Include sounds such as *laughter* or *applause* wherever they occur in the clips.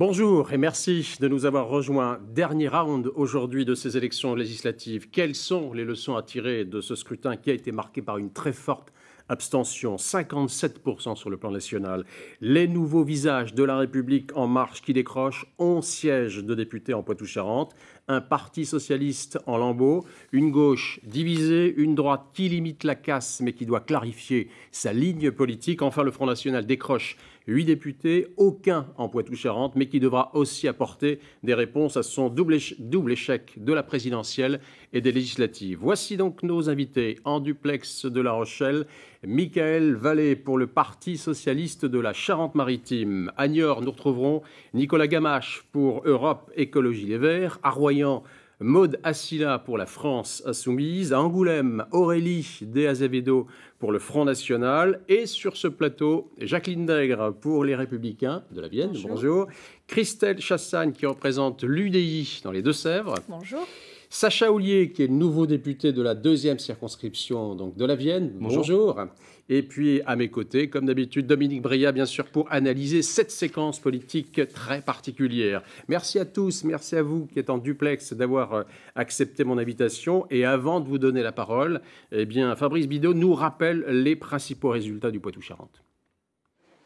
Bonjour et merci de nous avoir rejoints. Dernier round aujourd'hui de ces élections législatives. Quelles sont les leçons à tirer de ce scrutin qui a été marqué par une très forte abstention, 57% sur le plan national. Les nouveaux visages de la République en marche qui décrochent 11 sièges de députés en Poitou-Charentes, un parti socialiste en lambeaux, une gauche divisée, une droite qui limite la casse mais qui doit clarifier sa ligne politique. Enfin, le Front National décroche Huit députés, aucun en Poitou-Charentes, mais qui devra aussi apporter des réponses à son double, échec de la présidentielle et des législatives. Voici donc nos invités en duplex de La Rochelle. Michael Vallée pour le Parti socialiste de la Charente-Maritime. À Niort, nous retrouverons Nicolas Gamache pour Europe Écologie Les Verts. À Royan, Maude Assila pour la France Insoumise, à Angoulême, Aurélie De Azevedo pour le Front National, et sur ce plateau, Jacqueline Daigre pour les Républicains de la Vienne, bonjour, bonjour. Christelle Chassagne qui représente l'UDI dans les Deux-Sèvres, bonjour, Sacha Oulier, qui est nouveau député de la deuxième circonscription donc de la Vienne. Bonjour. Et puis à mes côtés, comme d'habitude, Dominique Bria, bien sûr, pour analyser cette séquence politique très particulière. Merci à tous, merci à vous qui êtes en duplex d'avoir euh, accepté mon invitation. Et avant de vous donner la parole, eh bien, Fabrice Bidot nous rappelle les principaux résultats du Poitou-Charentes.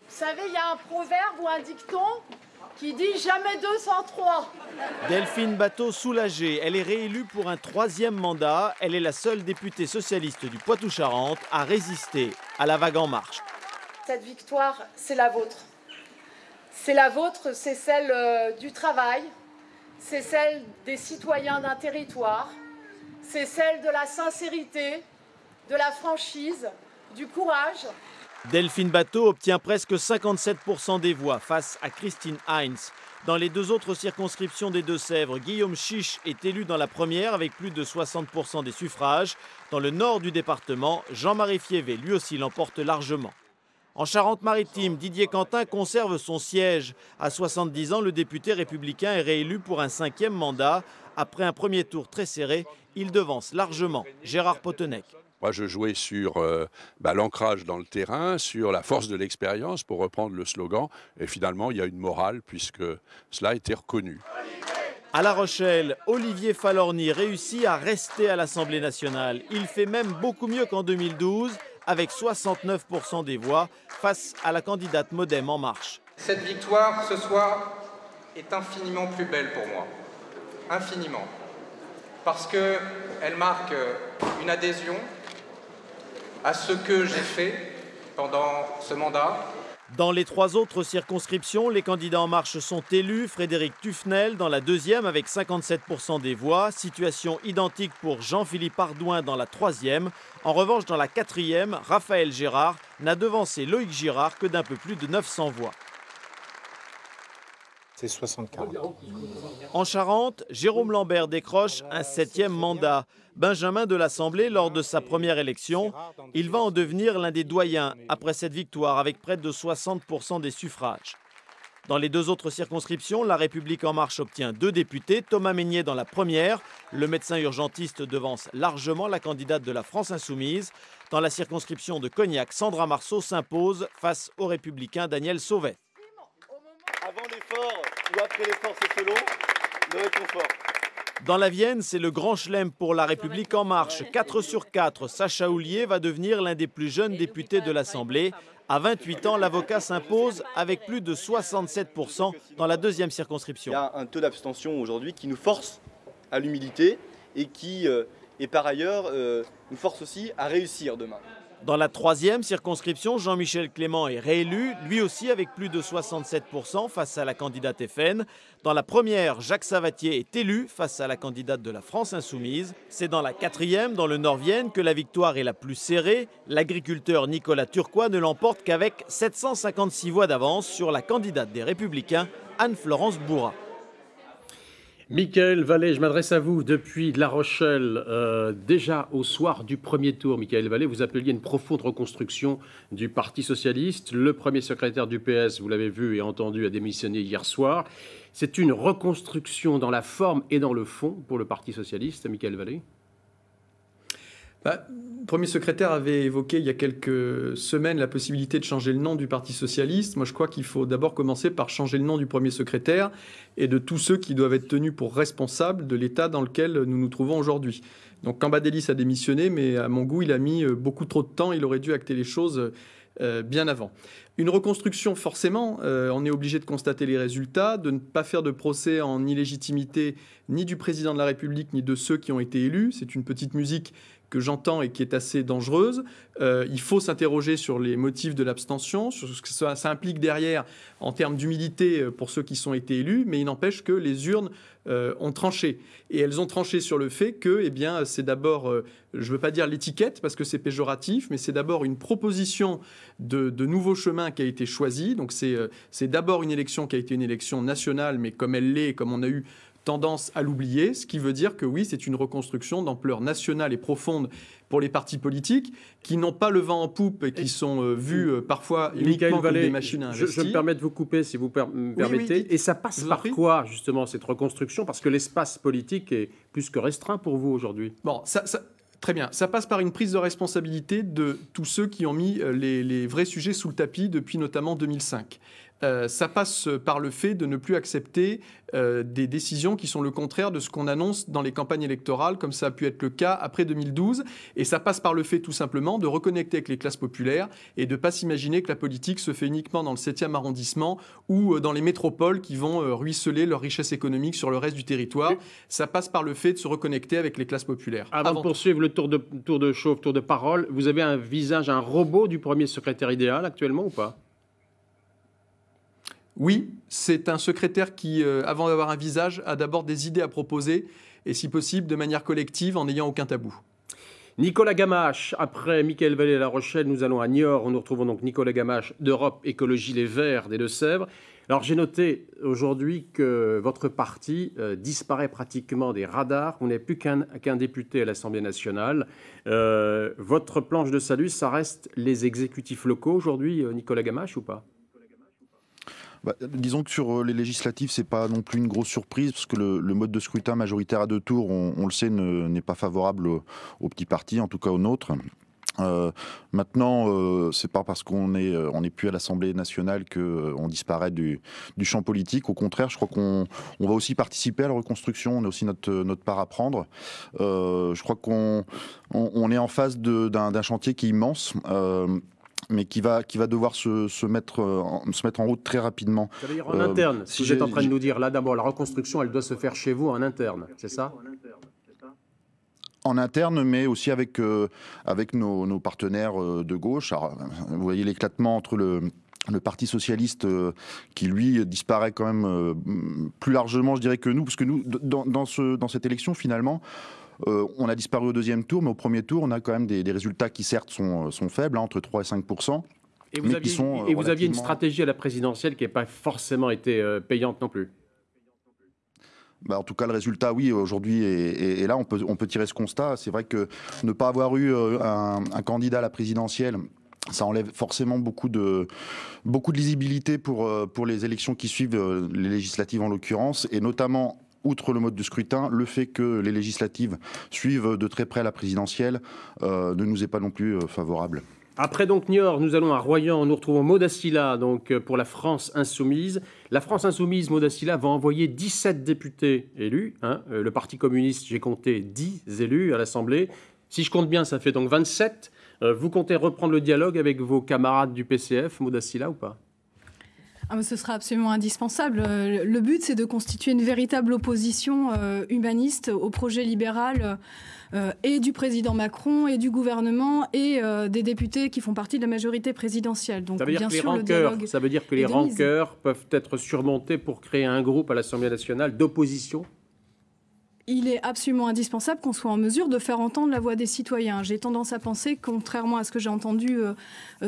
Vous savez, il y a un proverbe ou un dicton qui dit jamais 203 Delphine Bateau soulagée, elle est réélue pour un troisième mandat. Elle est la seule députée socialiste du Poitou-Charentes à résister à la vague en marche. Cette victoire, c'est la vôtre. C'est la vôtre, c'est celle euh, du travail, c'est celle des citoyens d'un territoire, c'est celle de la sincérité, de la franchise, du courage Delphine Bateau obtient presque 57% des voix face à Christine Heinz. Dans les deux autres circonscriptions des Deux-Sèvres, Guillaume Chiche est élu dans la première avec plus de 60% des suffrages. Dans le nord du département, Jean-Marie Fievé lui aussi l'emporte largement. En Charente-Maritime, Didier Quentin conserve son siège. À 70 ans, le député républicain est réélu pour un cinquième mandat. Après un premier tour très serré, il devance largement Gérard Potenec je jouais sur euh, bah, l'ancrage dans le terrain, sur la force de l'expérience, pour reprendre le slogan. Et finalement, il y a une morale, puisque cela a été reconnu. À La Rochelle, Olivier Falorni réussit à rester à l'Assemblée nationale. Il fait même beaucoup mieux qu'en 2012, avec 69% des voix, face à la candidate Modem En Marche. Cette victoire, ce soir, est infiniment plus belle pour moi. Infiniment. Parce qu'elle marque une adhésion à ce que j'ai fait pendant ce mandat. Dans les trois autres circonscriptions, les candidats En Marche sont élus. Frédéric Tufnel dans la deuxième avec 57% des voix. Situation identique pour Jean-Philippe Ardouin dans la troisième. En revanche, dans la quatrième, Raphaël Gérard n'a devancé Loïc Girard que d'un peu plus de 900 voix. C'est 64. En Charente, Jérôme Lambert décroche un septième mandat. Benjamin de l'Assemblée lors de sa première élection. Il va en devenir l'un des doyens après cette victoire avec près de 60 des suffrages. Dans les deux autres circonscriptions, La République En Marche obtient deux députés, Thomas Meignet dans la première, le médecin urgentiste devance largement la candidate de la France Insoumise. Dans la circonscription de Cognac, Sandra Marceau s'impose face au républicain Daniel Sauvet. Avant l'effort dans la Vienne, c'est le grand chelem pour La République en marche. 4 sur 4, Sacha Houlier va devenir l'un des plus jeunes députés de l'Assemblée. À 28 ans, l'avocat s'impose avec plus de 67% dans la deuxième circonscription. Il y a un taux d'abstention aujourd'hui qui nous force à l'humilité et qui, euh, par ailleurs, euh, nous force aussi à réussir demain. Dans la troisième circonscription, Jean-Michel Clément est réélu, lui aussi avec plus de 67% face à la candidate FN. Dans la première, Jacques Savatier est élu face à la candidate de la France insoumise. C'est dans la quatrième, dans le Nord-Vienne, que la victoire est la plus serrée. L'agriculteur Nicolas Turquois ne l'emporte qu'avec 756 voix d'avance sur la candidate des Républicains, Anne-Florence Bourrat. Michael Vallée, je m'adresse à vous depuis La Rochelle. Euh, déjà au soir du premier tour, Michael Vallée, vous appeliez une profonde reconstruction du Parti socialiste. Le premier secrétaire du PS, vous l'avez vu et entendu, a démissionné hier soir. C'est une reconstruction dans la forme et dans le fond pour le Parti socialiste, Michael Vallée le bah, Premier secrétaire avait évoqué il y a quelques semaines la possibilité de changer le nom du Parti socialiste. Moi, je crois qu'il faut d'abord commencer par changer le nom du Premier secrétaire et de tous ceux qui doivent être tenus pour responsables de l'état dans lequel nous nous trouvons aujourd'hui. Donc, Cambadélis a démissionné, mais à mon goût, il a mis euh, beaucoup trop de temps. Il aurait dû acter les choses euh, euh, bien avant. Une reconstruction, forcément, on est obligé de constater les résultats, de ne pas faire de procès en illégitimité ni du président de la République ni de ceux qui ont été élus. C'est une petite musique que j'entends et qui est assez dangereuse. Euh, il faut s'interroger sur les motifs de l'abstention, sur ce que ça, implique derrière en termes d'humilité euh, pour ceux qui sont été élus, mais il n'empêche que les urnes euh, ont tranché. Et elles ont tranché sur le fait que, eh bien, c'est d'abord, je ne veux pas dire l'étiquette parce que c'est péjoratif, mais c'est d'abord une proposition de, nouveaux nouveau chemin qui a été choisie. Donc c'est d'abord une élection qui a été une élection nationale, mais comme elle l'est, comme on a eu tendance à l'oublier, ce qui veut dire que oui, c'est une reconstruction d'ampleur nationale et profonde pour les partis politiques qui n'ont pas le vent en poupe et qui sont euh, vus euh, parfois uniquement comme des machines à investir. Je, me permets de vous couper si vous permettez. et ça passe par quoi justement cette reconstruction Parce que l'espace politique est plus que restreint pour vous aujourd'hui. Bon, Très bien. Ça passe par une prise de responsabilité de tous ceux qui ont mis euh, les, les, vrais sujets sous le tapis depuis notamment 2005. Euh, ça passe par le fait de ne plus accepter euh, des décisions qui sont le contraire de ce qu'on annonce dans les campagnes électorales, comme ça a pu être le cas après 2012. Et ça passe par le fait tout simplement de reconnecter avec les classes populaires et de ne pas s'imaginer que la politique se fait uniquement dans le 7e arrondissement ou euh, dans les métropoles qui vont ruisseler leur richesse économique sur le reste du territoire. Ça passe par le fait de se reconnecter avec les classes populaires. Avant, de poursuivre le tour de, tour tour de parole, vous avez un visage, un robot du premier secrétaire idéal actuellement ou pas oui, c'est un secrétaire qui, euh, avant d'avoir un visage, a d'abord des idées à proposer, et si possible de manière collective, en n'ayant aucun tabou. Nicolas Gamache, après Michael Vallée à La Rochelle, nous allons à Niort. Nous retrouvons donc Nicolas Gamache d'Europe Écologie Les Verts des Deux-Sèvres. Alors j'ai noté aujourd'hui que votre parti euh, disparaît pratiquement des radars. Vous n'est plus qu'un député à l'Assemblée nationale. Euh, votre planche de salut, ça reste les exécutifs locaux aujourd'hui, Nicolas Gamache ou pas bah, disons que sur euh, les législatives, c'est pas non plus une grosse surprise, parce que le, mode de scrutin majoritaire à deux tours, on, le sait, n'est pas favorable aux, petits partis, en tout cas aux nôtres. Euh, maintenant, ce euh, c'est pas parce qu'on est on n'est plus à l'Assemblée nationale qu'on on disparaît du, champ politique. Au contraire, je crois qu'on va aussi participer à la reconstruction. On a aussi notre part à prendre. je crois qu'on on, est en face d'un chantier qui est immense mais qui va, qui va devoir se, se mettre, euh, en, se mettre en route très rapidement. dire en interne, euh, si vous êtes en train de nous dire, là d'abord, la reconstruction, elle doit se faire chez vous en interne, c'est ça en interne, mais aussi avec, euh, avec nos, partenaires de gauche. vous voyez l'éclatement entre le, le Parti socialiste qui lui disparaît quand même plus largement, je dirais que nous, parce que nous dans, dans, ce, dans cette élection finalement. Euh, on a disparu au deuxième tour, mais au premier tour, on a quand même des, résultats qui certes sont, euh, faibles, hein, entre 3 et 5 euh, Et vous, aviez, et aviez une stratégie à la présidentielle qui n'a pas forcément été payante non plus bah, en tout cas, le résultat, oui, aujourd'hui et, là, on peut, tirer ce constat. C'est vrai que ne pas avoir eu un, candidat à la présidentielle ça enlève forcément beaucoup de, lisibilité pour, pour les élections qui suivent, les législatives en l'occurrence, et notamment outre le mode de scrutin, le fait que les législatives suivent de très près la présidentielle euh, ne nous est pas non plus euh, favorable. Après donc Niort, nous allons à Royan, nous retrouvons Modassila donc euh, pour la France insoumise. La France insoumise, Modassila, va envoyer 17 députés élus. Hein. Le Parti communiste, j'ai compté 10 élus à l'Assemblée. Si je compte bien, ça fait donc 27. Vous comptez reprendre le dialogue avec vos camarades du PCF, Modassila ou pas ah, ce sera absolument indispensable. Euh, le but, c'est de constituer une véritable opposition euh, humaniste au projet libéral euh, et du président Macron et du gouvernement et des députés qui font partie de la majorité présidentielle. Donc, ça veut bien que les rancœurs, ça veut dire que les rancœurs peuvent être surmontées pour créer un groupe à l'Assemblée nationale d'opposition il est absolument indispensable qu'on soit en mesure de faire entendre la voix des citoyens. J'ai tendance à penser, contrairement à ce que j'ai entendu euh,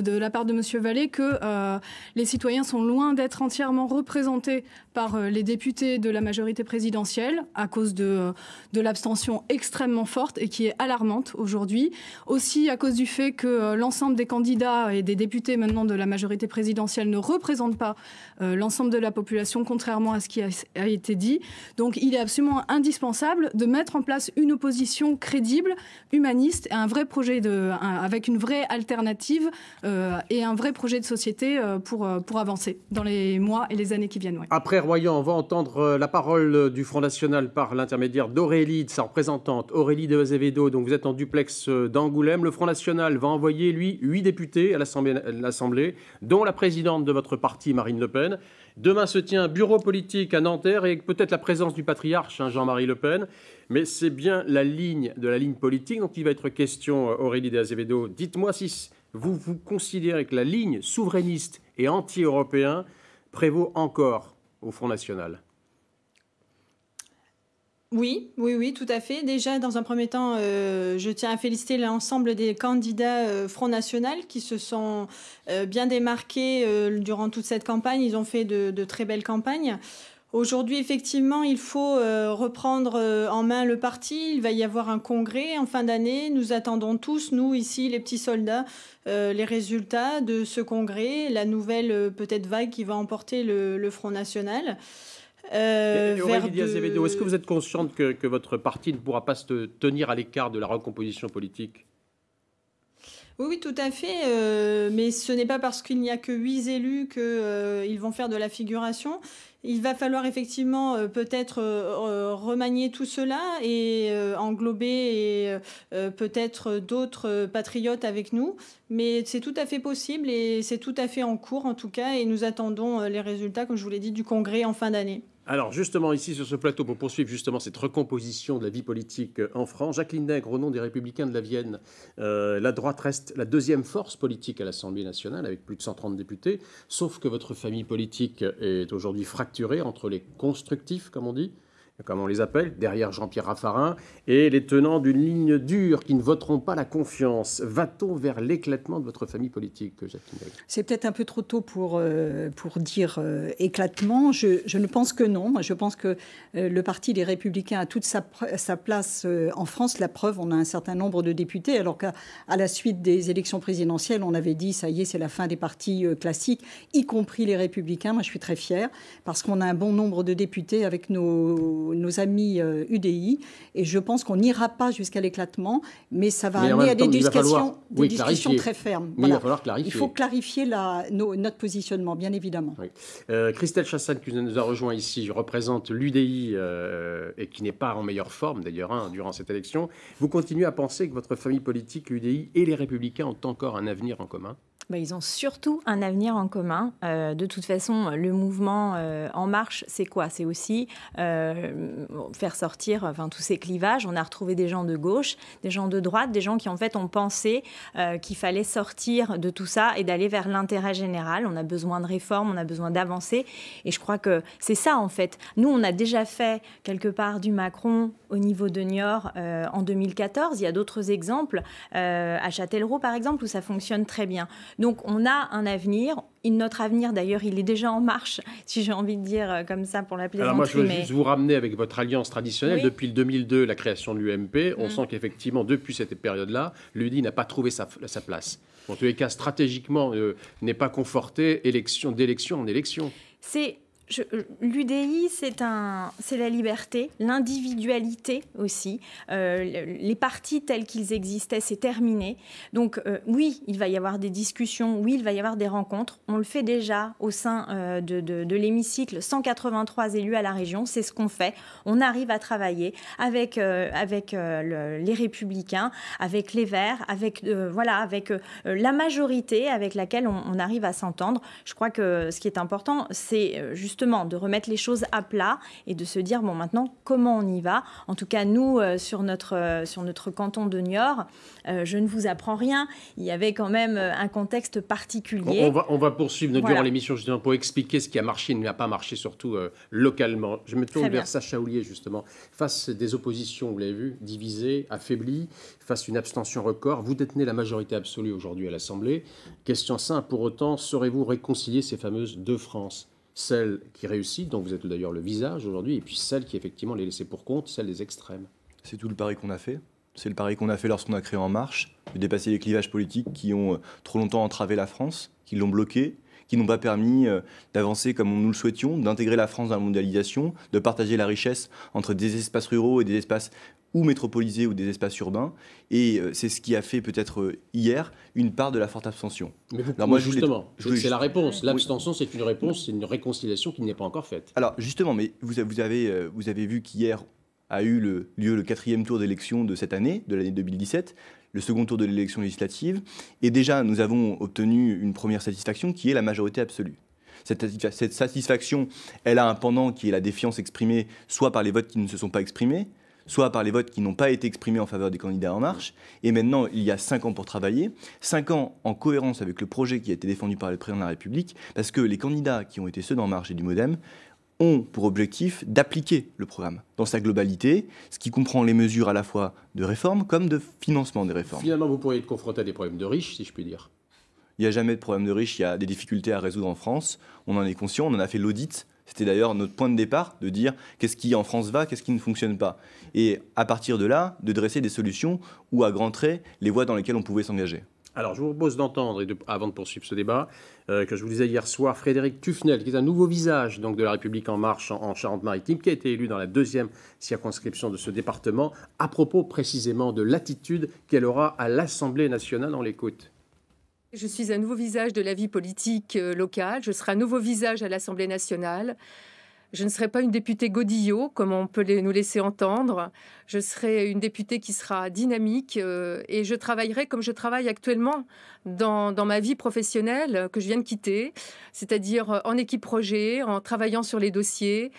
de la part de M. Vallée, que euh, les citoyens sont loin d'être entièrement représentés par euh, les députés de la majorité présidentielle à cause de, l'abstention extrêmement forte et qui est alarmante aujourd'hui. Aussi à cause du fait que l'ensemble des candidats et des députés maintenant de la majorité présidentielle ne représentent pas l'ensemble de la population, contrairement à ce qui a été dit. Donc il est absolument indispensable de mettre en place une opposition crédible, humaniste, et un vrai projet de, avec une vraie alternative euh, et un vrai projet de société euh, pour, euh, pour avancer dans les mois et les années qui viennent. Après Royan, on va entendre la parole du Front National par l'intermédiaire d'Aurélie, de sa représentante, Aurélie de Azevedo. Donc vous êtes en duplex d'Angoulême. Le Front National va envoyer, lui, huit députés à l'Assemblée, dont la présidente de votre parti, Marine Le Pen. Demain se tient un bureau politique à Nanterre et peut-être la présence du patriarche hein, Jean-Marie Le Pen. Mais c'est bien la ligne de la ligne politique dont il va être question, euh, Aurélie de Azevedo. Dites-moi si vous vous considérez que la ligne souverainiste et anti-européen prévaut encore au Front National. Oui, oui, oui, tout à fait. Déjà, dans un premier temps, euh, je tiens à féliciter l'ensemble des candidats euh, Front National qui se sont euh, bien démarqués durant toute cette campagne. Ils ont fait de, très belles campagnes. Aujourd'hui, effectivement, il faut reprendre en main le parti. Il va y avoir un congrès en fin d'année. Nous attendons tous, nous ici, les petits soldats, les résultats de ce congrès, la nouvelle peut-être vague qui va emporter le Front National. Euh, est-ce que vous êtes consciente que, votre parti ne pourra pas se tenir à l'écart de la recomposition politique oui, tout à fait. Euh, mais ce n'est pas parce qu'il n'y a que huit élus qu'ils euh, ils vont faire de la figuration. Il va falloir effectivement peut-être remanier tout cela et englober et peut-être d'autres patriotes avec nous. Mais c'est tout à fait possible et c'est tout à fait en cours en tout cas. Et nous attendons les résultats, comme je vous l'ai dit, du congrès en fin d'année. Alors justement ici sur ce plateau pour poursuivre justement cette recomposition de la vie politique euh, en France, Jacqueline Nègre au nom des Républicains de la Vienne, euh, la droite reste la deuxième force politique à l'Assemblée nationale avec plus de 130 députés, sauf que votre famille politique est aujourd'hui fracturée entre les constructifs comme on dit comme on les appelle, derrière Jean-Pierre Raffarin, et les tenants d'une ligne dure qui ne voteront pas la confiance. Va-t-on vers l'éclatement de votre famille politique, Jacqueline C'est peut-être un peu trop tôt pour, euh, pour dire euh, éclatement. Je, ne pense que non. Je pense que euh, le Parti des Républicains a toute sa, sa place en France. La preuve, on a un certain nombre de députés, alors qu'à la suite des élections présidentielles, on avait dit, ça y est, c'est la fin des partis classiques, y compris les Républicains. Moi, je suis très fière, parce qu'on a un bon nombre de députés avec nos nos, amis UDI. Euh, et je pense qu'on n'ira pas jusqu'à l'éclatement, mais ça va amener à des discussions, très fermes. il, faut clarifier la, notre positionnement, bien évidemment. Euh, Christelle Chassagne, qui nous a rejoint ici, je représente l'UDI euh, et qui n'est pas en meilleure forme d'ailleurs hein, durant cette élection. Vous continuez à penser que votre famille politique, l'UDI et les Républicains ont encore un avenir en commun bah, ils ont surtout un avenir en commun. Euh, de toute façon, le mouvement euh, En Marche, c'est quoi C'est aussi euh, faire sortir enfin, tous ces clivages. On a retrouvé des gens de gauche, des gens de droite, des gens qui en fait ont pensé qu'il fallait sortir de tout ça et d'aller vers l'intérêt général. On a besoin de réformes, on a besoin d'avancer. Et je crois que c'est ça en fait. Nous, on a déjà fait quelque part du Macron au niveau de Niort en 2014. Il y a d'autres exemples, à Châtellerault par exemple, où ça fonctionne très bien. Donc on a un avenir. notre avenir, d'ailleurs, il est déjà en marche, *laughs* si j'ai envie de dire euh, comme ça pour la plaisanterie. Alors moi, je veux vous ramener avec votre alliance traditionnelle. Depuis le 2002, la création de l'UMP, on mm. sent qu'effectivement, depuis cette période-là, l'UDI n'a pas trouvé sa, place. En tous les cas, stratégiquement, euh, n'est pas conforté élection, d'élection en élection. C'est euh, L'UDI, c'est la liberté, l'individualité aussi. Euh, les partis tels qu'ils existaient, c'est terminé. Donc euh, oui, il va y avoir des discussions, oui, il va y avoir des rencontres. On le fait déjà au sein de, l'hémicycle. 183 élus à la région, c'est ce qu'on fait. On arrive à travailler avec les Républicains, avec les Verts, avec voilà, avec la majorité avec laquelle on, on arrive à s'entendre. Je crois que ce qui est important, c'est justement justement de remettre les choses à plat et de se dire bon maintenant comment on y va. En tout cas nous euh, sur notre euh, sur notre canton de Niort, euh, je ne vous apprends rien. Il y avait quand même un contexte particulier. On, va, poursuivre durant l'émission justement pour expliquer ce qui a marché et ne n'a pas marché surtout localement. Je me tourne vers Sacha Oulier justement face des oppositions vous l'avez vu divisées, affaiblies, face à une abstention record. Vous détenez la majorité absolue aujourd'hui à l'Assemblée. Question simple pour autant saurez vous réconcilier ces fameuses deux France celle qui réussit, dont vous êtes d'ailleurs le visage aujourd'hui, et puis celle qui effectivement les laissée pour compte, celle des extrêmes. C'est tout le pari qu'on a fait. C'est le pari qu'on a fait lorsqu'on a créé En Marche, de dépasser les clivages politiques qui ont euh, trop longtemps entravé la France, qui l'ont bloquée, qui n'ont pas permis euh, d'avancer comme nous le souhaitions, d'intégrer la France dans la mondialisation, de partager la richesse entre des espaces ruraux et des espaces ou métropolisés ou des espaces urbains. Et euh, c'est ce qui a fait peut-être euh, hier une part de la forte abstention. Mais Alors moi, justement, c'est la réponse. L'abstention, c'est une réponse, c'est une réconciliation qui n'est pas encore faite. Alors justement, mais vous, euh, vous, avez, vu qu'hier a eu lieu le quatrième tour d'élection de cette année, de l'année 2017 le second tour de l'élection législative. Et déjà, nous avons obtenu une première satisfaction qui est la majorité absolue. cette satisfaction, elle a un pendant qui est la défiance exprimée soit par les votes qui ne se sont pas exprimés, soit par les votes qui n'ont pas été exprimés en faveur des candidats En Marche. Et maintenant, il y a cinq ans pour travailler, cinq ans en cohérence avec le projet qui a été défendu par le président de la République, parce que les candidats qui ont été ceux d'En Marche et du Modem ont pour objectif d'appliquer le programme dans sa globalité, ce qui comprend les mesures à la fois de réforme comme de financement des réformes. Finalement, vous pourriez être confronté à des problèmes de riches, si je puis dire. Il n'y a jamais de problème de riches, il y a des difficultés à résoudre en France, on en est conscient, on en a fait l'audit c'était d'ailleurs notre point de départ de dire qu'est-ce qui en France va, qu'est-ce qui ne fonctionne pas. Et à partir de là, de dresser des solutions ou à grands traits les voies dans lesquelles on pouvait s'engager. Alors, je vous propose d'entendre, et avant de poursuivre ce débat, euh, que je vous disais hier soir, Frédéric Tufnel, qui est un nouveau visage donc, de la République en marche en, Charente-Maritime, qui a été élu dans la deuxième circonscription de ce département, à propos précisément de l'attitude qu'elle aura à l'Assemblée nationale. les côtes je suis un nouveau visage de la vie politique euh, locale, je serai un nouveau visage à l'Assemblée nationale. Je ne serai pas une députée godillot, comme on peut nous laisser entendre. Je serai une députée qui sera dynamique euh, et je travaillerai comme je travaille actuellement dans ma vie professionnelle euh, que je viens de quitter, c'est-à-dire en équipe projet, en travaillant sur les dossiers,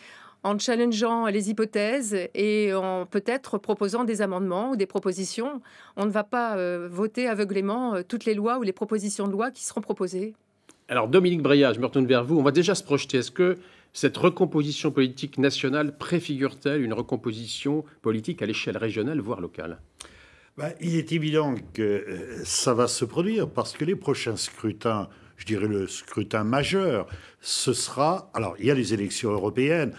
en challengeant les hypothèses et en peut-être proposant des amendements ou des propositions. On ne va pas euh, voter aveuglément euh, toutes les lois ou les propositions de loi qui seront proposées. Alors Dominique Breillat, je me retourne vers vous. On va déjà se projeter. Est-ce que cette recomposition politique nationale préfigure-t-elle une recomposition politique à l'échelle régionale, voire locale ben, Il est évident que euh, ça va se produire parce que les prochains scrutins je dirais, le scrutin majeur, ce sera. Alors, il y a les élections européennes,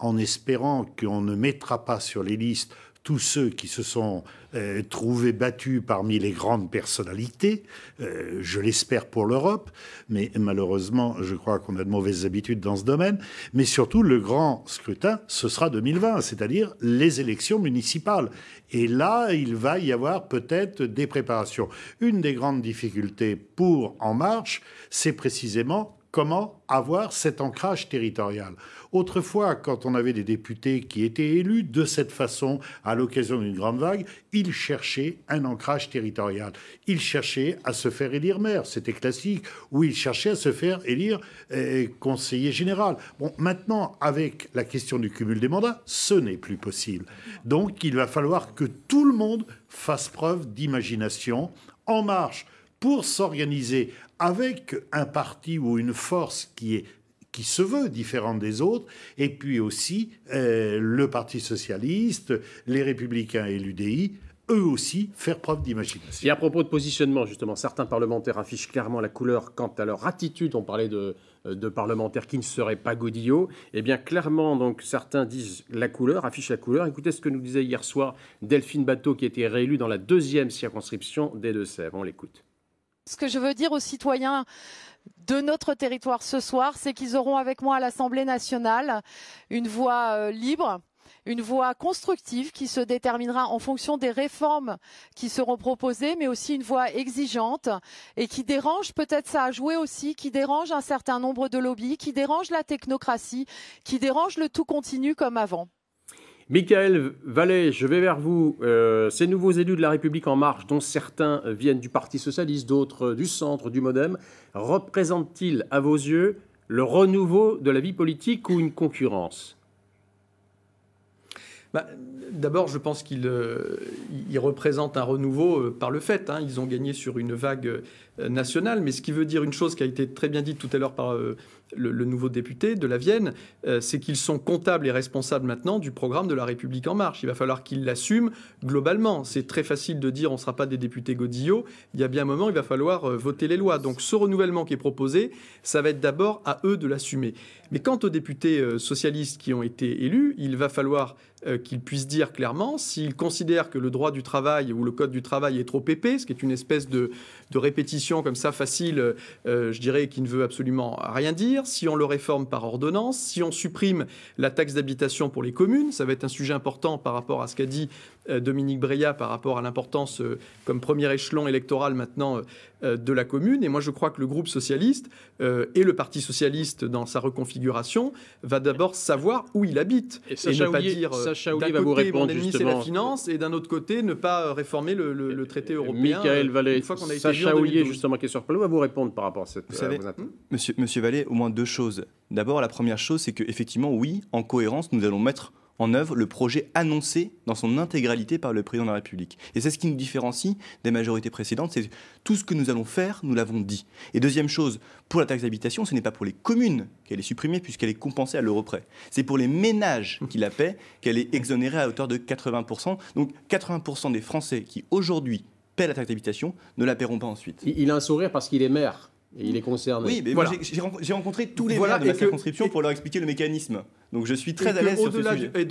en espérant qu'on ne mettra pas sur les listes tous ceux qui se sont euh, trouvés battus parmi les grandes personnalités, euh, je l'espère pour l'Europe, mais malheureusement, je crois qu'on a de mauvaises habitudes dans ce domaine, mais surtout le grand scrutin, ce sera 2020, c'est-à-dire les élections municipales. Et là, il va y avoir peut-être des préparations. Une des grandes difficultés pour En Marche, c'est précisément comment avoir cet ancrage territorial. Autrefois, quand on avait des députés qui étaient élus de cette façon à l'occasion d'une grande vague, ils cherchaient un ancrage territorial. Ils cherchaient à se faire élire maire, c'était classique, ou ils cherchaient à se faire élire euh, conseiller général. Bon, maintenant, avec la question du cumul des mandats, ce n'est plus possible. Donc, il va falloir que tout le monde fasse preuve d'imagination en marche pour s'organiser avec un parti ou une force qui est qui se veut différente des autres, et puis aussi euh, le Parti socialiste, les républicains et l'UDI, eux aussi faire preuve d'imagination. Et à propos de positionnement, justement, certains parlementaires affichent clairement la couleur quant à leur attitude. On parlait de, euh, parlementaires qui ne seraient pas Godillot. Eh bien, clairement, donc, certains disent la couleur, affichent la couleur. Écoutez ce que nous disait hier soir Delphine Bateau, qui était réélue dans la deuxième circonscription des Deux-Sèvres. On l'écoute. Ce que je veux dire aux citoyens de notre territoire ce soir, c'est qu'ils auront avec moi à l'Assemblée nationale une voix euh, libre, une voie constructive qui se déterminera en fonction des réformes qui seront proposées, mais aussi une voie exigeante et qui dérange peut-être ça a joué aussi, qui dérange un certain nombre de lobbies, qui dérange la technocratie, qui dérange le tout continu comme avant. Michael Vallée, je vais vers vous. Euh, ces nouveaux élus de la République en marche, dont certains viennent du Parti socialiste, d'autres du centre, du Modem, représentent-ils à vos yeux le renouveau de la vie politique ou une concurrence bah, D'abord, je pense qu'ils euh, représentent un renouveau euh, par le fait. Hein. ils ont gagné sur une vague euh, national, mais ce qui veut dire une chose qui a été très bien dite tout à l'heure par euh, le, nouveau député de la Vienne, euh, c'est qu'ils sont comptables et responsables maintenant du programme de la République en marche. Il va falloir qu'ils l'assument globalement. C'est très facile de dire on ne sera pas des députés godillot. Il y a bien un moment, il va falloir voter les lois. Donc ce renouvellement qui est proposé, ça va être d'abord à eux de l'assumer. Mais quant aux députés socialistes qui ont été élus, il va falloir qu'ils puissent dire clairement s'ils considèrent que le droit du travail ou le code du travail est trop épais, ce qui est une espèce de répétition comme ça facile, euh, je dirais, qui ne veut absolument rien dire. Si on le réforme par ordonnance, si on supprime la taxe d'habitation pour les communes, ça va être un sujet important par rapport à ce qu'a dit euh, Dominique Breillat par rapport à l'importance euh, comme premier échelon électoral maintenant euh, de la commune. Et moi, je crois que le groupe socialiste et le Parti socialiste dans sa reconfiguration va d'abord savoir où il habite et, ne pas dire d'un côté, mon c'est la finance et d'un autre côté ne pas réformer le, traité européen. Michael Vallée, une fois Sacha justement qui est sur va vous répondre par rapport à cette. Vous monsieur, monsieur Vallée, au moins deux choses. D'abord, la première chose, c'est que effectivement, oui, en cohérence, nous allons mettre en œuvre le projet annoncé dans son intégralité par le président de la République. Et c'est ce qui nous différencie des majorités précédentes, c'est tout ce que nous allons faire, nous l'avons dit. Et deuxième chose, pour la taxe d'habitation, ce n'est pas pour les communes qu'elle est supprimée puisqu'elle est compensée à l'euro près. C'est pour les ménages qui la paient qu'elle est exonérée à hauteur de 80%. Donc 80% des Français qui aujourd'hui paient la taxe d'habitation ne la paieront pas ensuite. Il a un sourire parce qu'il est maire. Et il est concerné. Oui, mais moi, j'ai rencontré tous les voilà, maires de la circonscription pour leur expliquer le mécanisme. Donc je suis très à l'aise sur ce sujet. et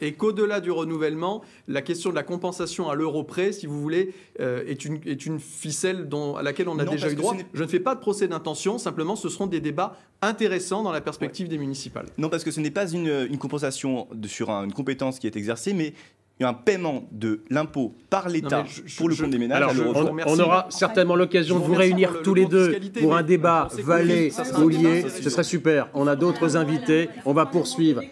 et qu'au-delà du renouvellement, la question de la compensation à l'euro près, si vous voulez, euh, est, une, est une ficelle dont, à laquelle on a déjà eu droit. Je ne fais pas de procès d'intention, simplement ce seront des débats intéressants dans la perspective des municipales. Non, parce que ce n'est pas une, compensation sur une compétence qui est exercée, mais il y a un paiement de l'impôt par l'État pour le compte des ménages. Alors, on, aura certainement l'occasion de vous réunir tous les deux pour un débat Valais, Oulier, hein, Ce serait super. On a d'autres invités. On va poursuivre.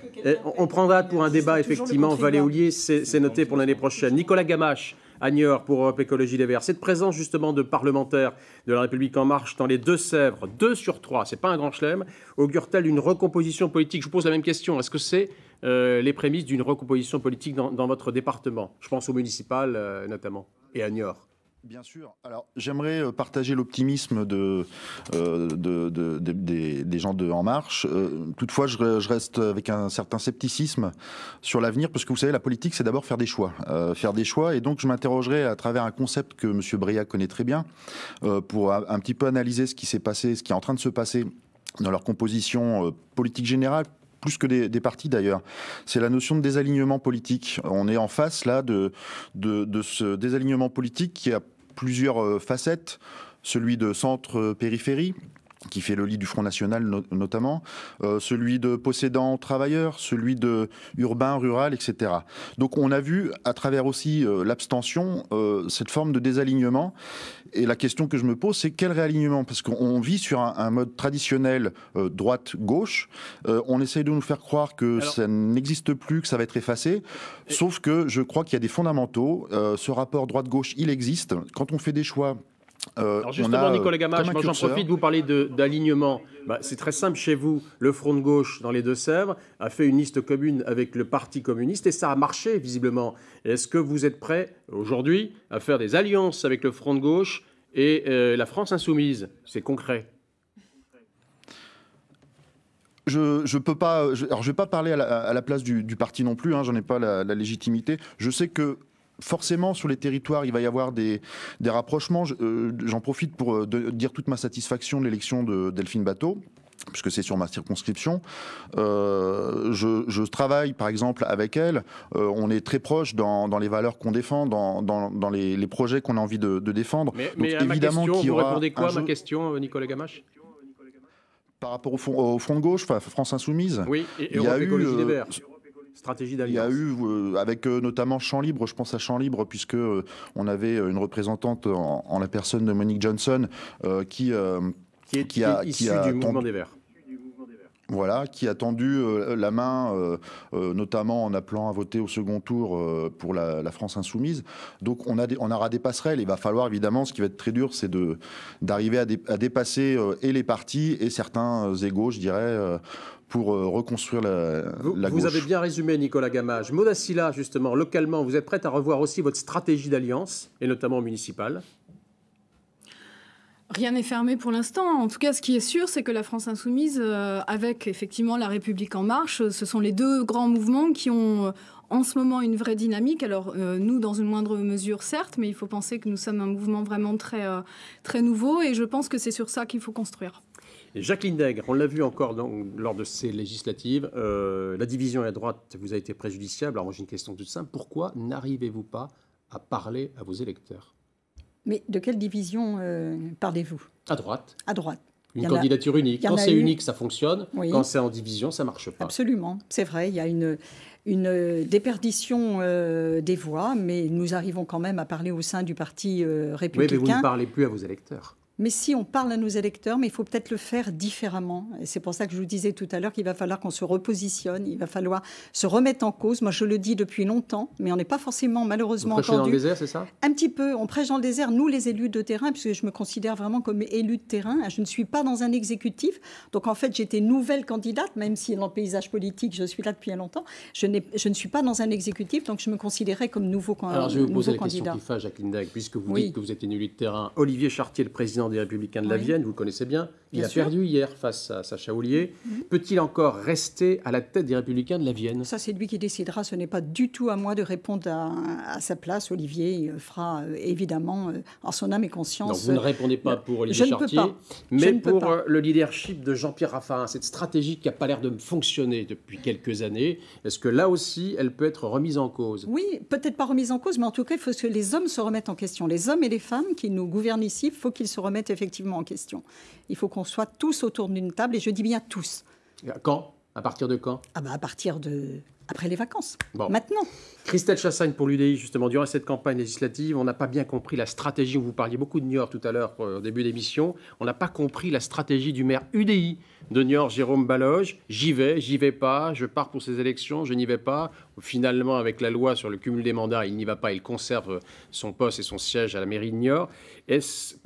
on prendra pour un débat, effectivement, Valais-Oulier. C'est noté pour l'année prochaine. Nicolas Gamache. Agneur pour Europe Écologie Les Verts. Cette présence justement de parlementaires de la République En Marche dans les Deux-Sèvres, deux sur trois, ce n'est pas un grand chelem, augure-t-elle une recomposition politique Je vous pose la même question. Est-ce que c'est euh, les prémices d'une recomposition politique dans, votre département Je pense aux municipales euh, notamment et à Niort. Bien sûr. Alors, j'aimerais euh, partager l'optimisme de, des, gens de En Marche. toutefois, je, reste avec un certain scepticisme sur l'avenir, parce que vous savez, la politique, c'est d'abord faire des choix. faire des choix, et donc je m'interrogerai à travers un concept que M. Bria connaît très bien, pour un, petit peu analyser ce qui s'est passé, ce qui est en train de se passer dans leur composition politique générale, plus que des, partis d'ailleurs. C'est la notion de désalignement politique. On est en face là de, de ce désalignement politique qui a plusieurs euh, facettes celui de centre-périphérie, qui fait le lit du Front National notamment, euh, celui de possédant travailleurs, celui de urbain, rural, etc. Donc on a vu à travers aussi euh, l'abstention euh, cette forme de désalignement. Et la question que je me pose, c'est quel réalignement Parce qu'on vit sur un, mode traditionnel droite-gauche. on essaye de nous faire croire que ça n'existe plus, que ça va être effacé. Sauf que je crois qu'il y a des fondamentaux. ce rapport droite-gauche, il existe. Quand on fait des choix euh, alors justement, Nicolas Gamache, j'en profite, vous parlez d'alignement. Bah, c'est très simple chez vous. Le Front de gauche dans les Deux-Sèvres a fait une liste commune avec le Parti communiste et ça a marché visiblement. Est-ce que vous êtes prêt aujourd'hui à faire des alliances avec le Front de gauche et euh, la France insoumise C'est concret. Je, je peux pas. Je, alors, je vais pas parler à la, place du, parti non plus. Hein, J'en ai pas la, la légitimité. Je sais que forcément, sur les territoires, il va y avoir des, rapprochements. Euh, j'en profite pour euh, dire toute ma satisfaction de l'élection de Delphine Bateau puisque c'est sur ma circonscription. Euh, je, travaille, par exemple, avec elle. on est très proche dans, les valeurs qu'on défend, dans, les, projets qu'on a envie de, défendre. Mais, évidemment, qui vous répondez quoi à ma question, Nicolas Gamache par rapport au front, au front de gauche, France Insoumise, oui, et il y a eu, il y a eu, euh, avec euh, notamment Champ Libre, je pense à Champ Libre, puisque euh, on avait une représentante en, la personne de Monique Johnson qui qui est, qui a, du mouvement des Verts voilà, qui a tendu euh, la main, euh, euh, notamment en appelant à voter au second tour pour la, France insoumise. Donc on, a on aura des passerelles. Il va falloir évidemment, ce qui va être très dur, c'est d'arriver à, dépasser et les partis et certains égaux, je dirais pour reconstruire la, vous, Vous avez bien résumé, Nicolas Gamage. Modacila, justement, localement, vous êtes prête à revoir aussi votre stratégie d'alliance, et notamment municipale Rien n'est fermé pour l'instant. En tout cas, ce qui est sûr, c'est que la France insoumise, euh, avec effectivement la République en marche, euh, ce sont les deux grands mouvements qui ont euh, en ce moment une vraie dynamique. Alors nous, dans une moindre mesure, certes, mais il faut penser que nous sommes un mouvement vraiment très, très nouveau et je pense que c'est sur ça qu'il faut construire. Jacqueline Dègre, on l'a vu encore lors de ces législatives, la division à droite vous a été préjudiciable. Alors j'ai une question toute simple, pourquoi n'arrivez-vous pas à parler à vos électeurs mais de quelle division euh, parlez-vous À droite. À droite. Une candidature unique. Quand c'est unique, ça fonctionne. Quand c'est en division, ça marche pas. Absolument, c'est vrai. Il y a une, euh, déperdition euh, des voix, mais nous arrivons quand même à parler au sein du parti républicain. Oui, mais vous ne parlez plus à vos électeurs mais si on parle à nos électeurs, mais il faut peut-être le faire différemment. Et c'est pour ça que je vous disais tout à l'heure qu'il va falloir qu'on se repositionne, il va falloir se remettre en cause. Moi, je le dis depuis longtemps, mais on n'est pas forcément malheureusement vous entendu. dans le désert, c'est ça Un petit peu. On prêche dans le désert, nous les élus de terrain, puisque je me considère vraiment comme élu de terrain. Je ne suis pas dans un exécutif. Donc en fait, j'étais nouvelle candidate, même si dans le paysage politique, je suis là depuis un longtemps. Je, je ne suis pas dans un exécutif, donc je me considérais comme nouveau candidat. Alors je vais vous poser la question qui Jacqueline puisque vous dites que vous êtes une de terrain. Olivier Chartier, le président des Républicains de la Vienne, vous le connaissez bien, il a perdu hier face à Sacha Oulier. Mhm. Peut-il encore rester à la tête des Républicains de la Vienne Ça, c'est lui qui décidera. Ce n'est pas du tout à moi de répondre à, sa place. Olivier fera euh, évidemment euh, en son âme et conscience. Non, vous ne répondez pas euh, pour Olivier je Chartier, mais pour le leadership de Jean-Pierre Raffarin, cette stratégie qui n'a pas l'air de fonctionner depuis quelques années. Est-ce que là aussi, elle peut être remise en cause Oui, peut-être pas remise en cause, mais en tout cas, il faut que les hommes se remettent en question. Les hommes et les femmes qui nous gouvernent ici, il faut qu'ils se remettent effectivement en question. Il faut qu'on soit tous autour d'une table, et je dis bien tous. Quand À partir de quand ah bah, À partir de après les vacances. Bon. Maintenant. Christelle Chassagne pour l'UDI, justement, durant cette campagne législative, on n'a pas bien compris la stratégie. Vous parliez beaucoup de New York tout à l'heure euh, au début d'émission. On n'a pas compris la stratégie du maire UDI de Niort, Jérôme Baloge, j'y vais, j'y vais pas, je pars pour ces élections, je n'y vais pas. Finalement, avec la loi sur le cumul des mandats, il n'y va pas, il conserve son poste et son siège à la mairie de Niort.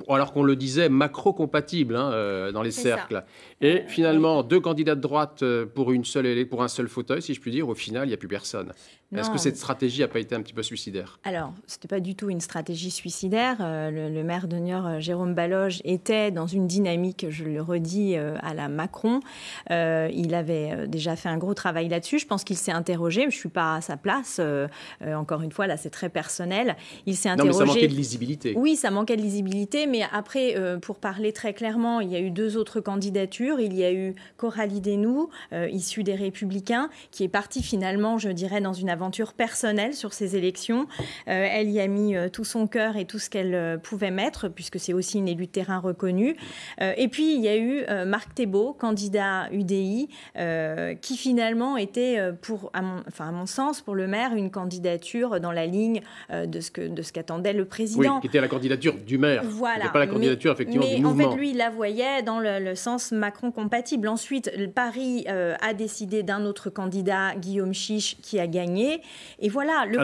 alors qu'on le disait macro-compatible hein, euh, dans les cercles. Euh, et finalement, deux candidats de droite euh, pour, une seule, pour un seul fauteuil, si je puis dire, au final, il n'y a plus personne. Est-ce que cette stratégie n'a pas été un petit peu suicidaire Alors, ce n'était pas du tout une stratégie suicidaire. Euh, le, maire de euh, Jérôme Baloge, était dans une dynamique, je le redis, euh, à la Macron. il avait déjà fait un gros travail là-dessus. Je pense qu'il s'est interrogé. Je ne suis pas à sa place. encore une fois, là, c'est très personnel. Il s'est interrogé. Non, mais ça manquait de lisibilité. Oui, ça manquait de lisibilité. Mais après, pour parler très clairement, il y a eu deux autres candidatures. Il y a eu Coralie Denou, issue des Républicains, qui est partie finalement, je dirais, dans une aventure personnelle sur ces élections. Euh, elle y a mis euh, tout son cœur et tout ce qu'elle euh, pouvait mettre, puisque c'est aussi une élue de terrain reconnue. et puis, il y a eu Marc Thébault, candidat UDI, qui finalement était, pour, à, mon, enfin, à mon sens, pour le maire, une candidature dans la ligne de ce qu'attendait le président. Oui, qui était la candidature du maire. Voilà. pas la candidature, effectivement, du mouvement. en fait, lui, il la voyait dans le, le sens Macron compatible. Ensuite, Paris a décidé d'un autre candidat, Guillaume Chiche, qui a gagné. Et voilà. Le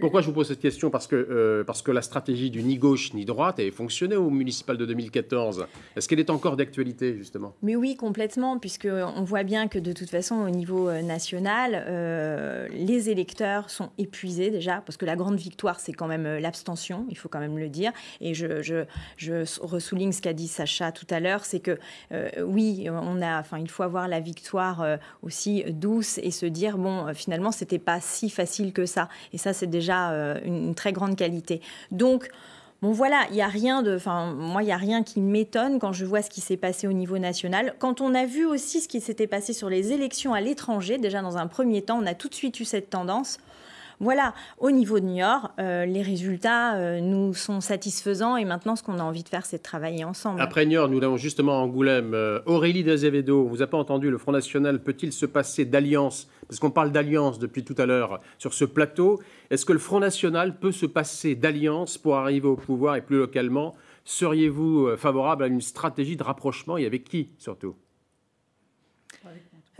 Pourquoi je vous pose cette question parce que, euh, parce que la stratégie du ni gauche ni droite avait fonctionné au municipal de 2014. Est-ce qu'elle est encore d'actualité, justement Mais oui, complètement, puisqu'on voit bien que de toute façon, au niveau euh, national, euh, les électeurs sont épuisés déjà, parce que la grande victoire, c'est quand même l'abstention, il faut quand même le dire. Et je, je, je ressouligne ce qu'a dit Sacha tout à l'heure, c'est que oui, on a, enfin, il faut avoir la victoire aussi douce et se dire, bon, finalement, c'était pas si facile que ça. Et ça, c'est déjà euh, une, très grande qualité. Donc, Bon voilà, il n'y a rien de, enfin moi il y a rien qui m'étonne quand je vois ce qui s'est passé au niveau national. Quand on a vu aussi ce qui s'était passé sur les élections à l'étranger, déjà dans un premier temps, on a tout de suite eu cette tendance. Voilà, au niveau de Niort, euh, les résultats euh, nous sont satisfaisants et maintenant ce qu'on a envie de faire, c'est de travailler ensemble. Après Niort, nous l'avons justement Angoulême. Euh, Aurélie d'Azevedo, on vous a pas entendu, le Front National peut-il se passer d'alliance Parce qu'on parle d'alliance depuis tout à l'heure sur ce plateau. Est-ce que le Front National peut se passer d'alliance pour arriver au pouvoir et plus localement Seriez-vous favorable à une stratégie de rapprochement et avec qui surtout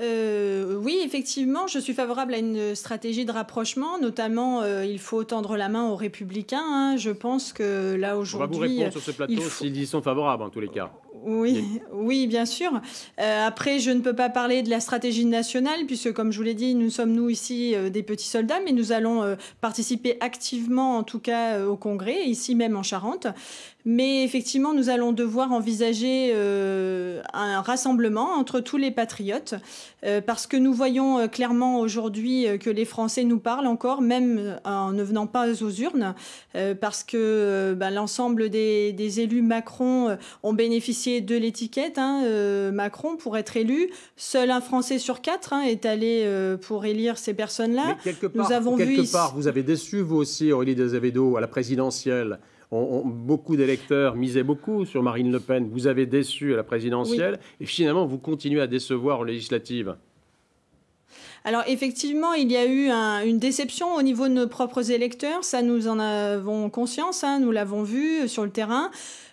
euh, oui, effectivement, je suis favorable à une stratégie de rapprochement. Notamment, euh, il faut tendre la main aux républicains. Hein. Je pense que là aujourd'hui, on va vous répondre sur ce euh, plateau s'ils y sont favorables en tous les cas. Oui, *laughs* oui, bien sûr. Euh, après, je ne peux pas parler de la stratégie nationale, puisque, comme je vous l'ai dit, nous sommes, nous, ici, euh, des petits soldats, mais nous allons euh, participer activement, en tout cas, au Congrès, ici même en Charente. Mais effectivement, nous allons devoir envisager un rassemblement entre tous les patriotes, parce que nous voyons clairement aujourd'hui que les Français nous parlent encore, même en ne venant pas aux urnes, parce que ben, l'ensemble des élus Macron ont bénéficié de l'étiquette hein, euh, Macron pour être élu. Seul un Français sur quatre hein, est allé euh, pour élire ces personnes-là. Nous avons quelque part, vous avez déçu vous aussi Aurélie Desavedo à la présidentielle. beaucoup d'électeurs misaient beaucoup sur Marine Le Pen. Vous avez déçu à la présidentielle et finalement vous continuez à décevoir aux législatives. Alors effectivement, il y a eu une déception au niveau de nos propres électeurs, ça nous en avons conscience, hein, nous l'avons vu sur le terrain.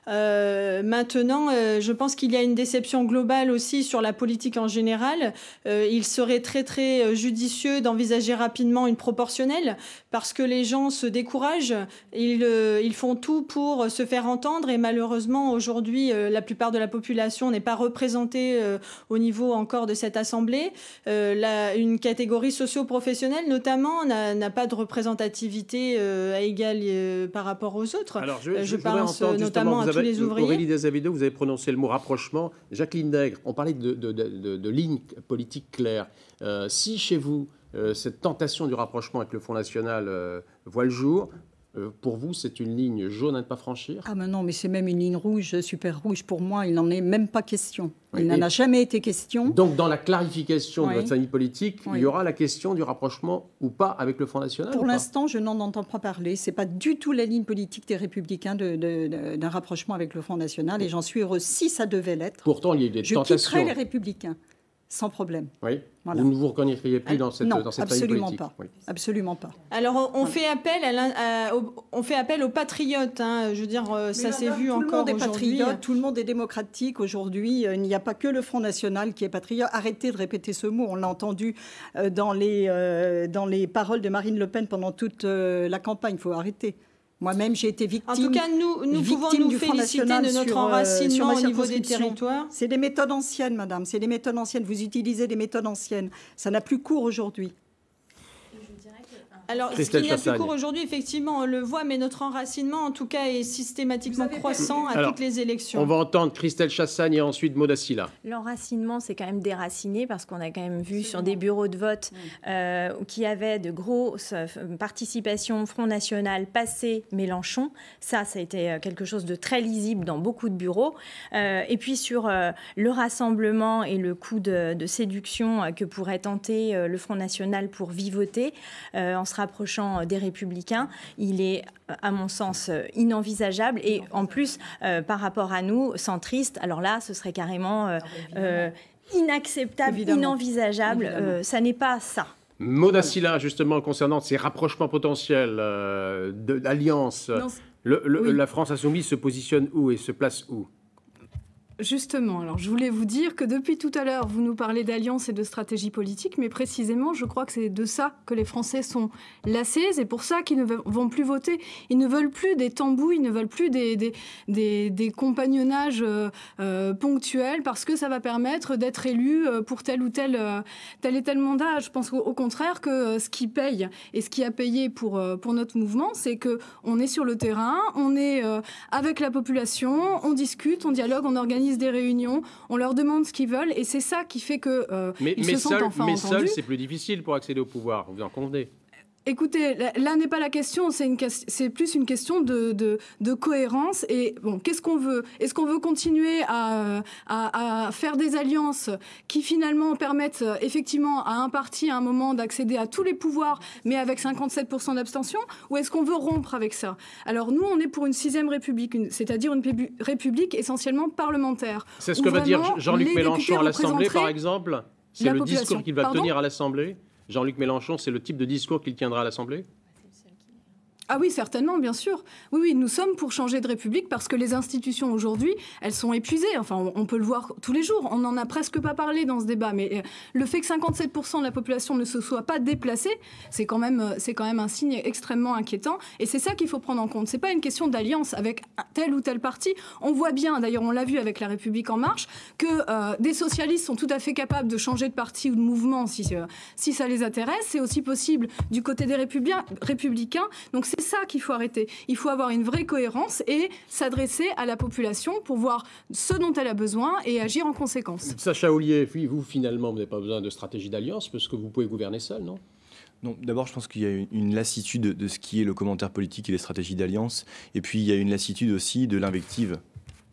Euh, maintenant, euh, je pense qu'il y a une déception globale aussi sur la politique en général. Euh, il serait très très euh, judicieux d'envisager rapidement une proportionnelle parce que les gens se découragent, ils, ils font tout pour se faire entendre et malheureusement aujourd'hui la plupart de la population n'est pas représentée au niveau encore de cette assemblée. La, une catégorie socio-professionnelle notamment n'a pas de représentativité à égal par rapport aux autres. Alors je, je, je pense notamment Aurélie vous avez prononcé le mot rapprochement. Jacqueline Daigre, on parlait de, de, politiques claires. ligne politique claire. Euh, si chez vous, euh, cette tentation du rapprochement avec le Front National euh, voit le jour, euh, pour vous, c'est une ligne jaune à ne pas franchir Ah, mais non, mais c'est même une ligne rouge, super rouge. Pour moi, il n'en est même pas question. il n'en a jamais été question. Donc, dans la clarification de votre famille politique, il y aura la question du rapprochement ou pas avec le Front National Pour l'instant, je n'en entends pas parler. Ce n'est pas du tout la ligne politique des Républicains d'un de, rapprochement avec le Front National. Et j'en suis heureux si ça devait l'être. Pourtant, il y a eu des tentations. Je les Républicains sans problème. Oui. Vous ne vous reconnaîtriez plus ah, dans cette, dans cette absolument Pas. Absolument pas. Alors on, fait appel à, on fait appel aux patriotes. Hein. Je veux dire, euh, ça s'est vu encore encore aujourd'hui. Tout le monde est démocratique aujourd'hui. Euh, il n'y a pas que le Front National qui est patriote. Arrêtez de répéter ce mot. On l'a entendu euh, dans les, dans les paroles de Marine Le Pen pendant toute la campagne. Il faut arrêter. Moi-même, j'ai été victime. En tout cas, nous, nous pouvons nous féliciter de notre euh, enracinement au niveau des territoires. C'est des méthodes anciennes, madame. C'est des méthodes anciennes. Vous utilisez des méthodes anciennes. Ça n'a plus cours aujourd'hui. Alors, ce qu'il y a plus court aujourd'hui, effectivement, on le voit, mais notre enracinement, en tout cas, est systématiquement croissant à toutes les élections. On va entendre Christelle Chassagne et ensuite Modassila. L'enracinement, c'est quand même déraciné parce qu'on a quand même vu sur des bureaux de vote euh, qu'il euh, qui avaient de grosses euh, participations Front National, passé Mélenchon. Ça, ça a été euh, quelque chose de très lisible dans beaucoup de bureaux. et puis sur le rassemblement et le coup de, de séduction que pourrait tenter le Front National pour vivoter, on sera rapprochant euh, des républicains, il est, euh, à mon sens, euh, inenvisageable. Et en plus, par rapport à nous, centristes, alors là, ce serait carrément ah inacceptable, inenvisageable. ça n'est pas ça. Mona justement, concernant ces rapprochements potentiels d'alliances, la France insoumise se positionne où et se place où Justement, alors je voulais vous dire que depuis tout à l'heure, vous nous parlez d'alliance et de stratégie politique, mais précisément, je crois que c'est de ça que les Français sont lassés, c'est pour ça qu'ils ne vont plus voter. Ils ne veulent plus des tambours, ils ne veulent plus des, compagnonnages euh, euh, ponctuels, parce que ça va permettre d'être élu euh, pour tel ou tel, tel et tel mandat. Je pense au, contraire que ce qui paye et ce qui a payé pour, pour notre mouvement, c'est que on est sur le terrain, on est avec la population, on discute, on dialogue, on organise des réunions, on leur demande ce qu'ils veulent, et c'est ça qui fait que euh, ils se sentent enfin entendus. Mais seul, c'est plus difficile pour accéder au pouvoir, vous en convenez Écoutez, là, n'est pas la question, c'est plus une question de, cohérence. Et bon, qu'est-ce qu'on veut Est-ce qu'on veut continuer à, faire des alliances qui finalement permettent euh, effectivement à un parti à un moment d'accéder à tous les pouvoirs, mais avec 57% d'abstention Ou est-ce qu'on veut rompre avec ça Alors nous, on est pour une sixième république, c'est-à-dire une république essentiellement parlementaire. C'est ce que va dire Jean-Luc Mélenchon à l'Assemblée, par exemple C'est le discours qu'il va tenir à l'Assemblée Jean-Luc Mélenchon, c'est le type de discours qu'il tiendra à l'Assemblée ah oui, certainement, bien sûr. Oui, oui, nous sommes pour changer de République parce que les institutions aujourd'hui, elles sont épuisées. Enfin, on, peut le voir tous les jours. On n'en a presque pas parlé dans ce débat, mais euh, le fait que 57% de la population ne se soit pas déplacée, c'est quand même, euh, quand même un signe extrêmement inquiétant. Et c'est ça qu'il faut prendre en compte. Ce n'est pas une question d'alliance avec tel ou tel parti. On voit bien, d'ailleurs, on l'a vu avec La République en Marche, que euh, des socialistes sont tout à fait capables de changer de parti ou de mouvement si, si ça les intéresse. C'est aussi possible du côté des républicains. Donc c'est ça qu'il faut arrêter. Il faut avoir une vraie cohérence et s'adresser à la population pour voir ce dont elle a besoin et agir en conséquence. Sacha Ollier, vous finalement, vous n'avez pas besoin de stratégie d'alliance parce que vous pouvez gouverner seul, non D'abord, je pense qu'il y a une lassitude de ce qui est le commentaire politique et les stratégies d'alliance. Et puis, il y a une lassitude aussi de l'invective.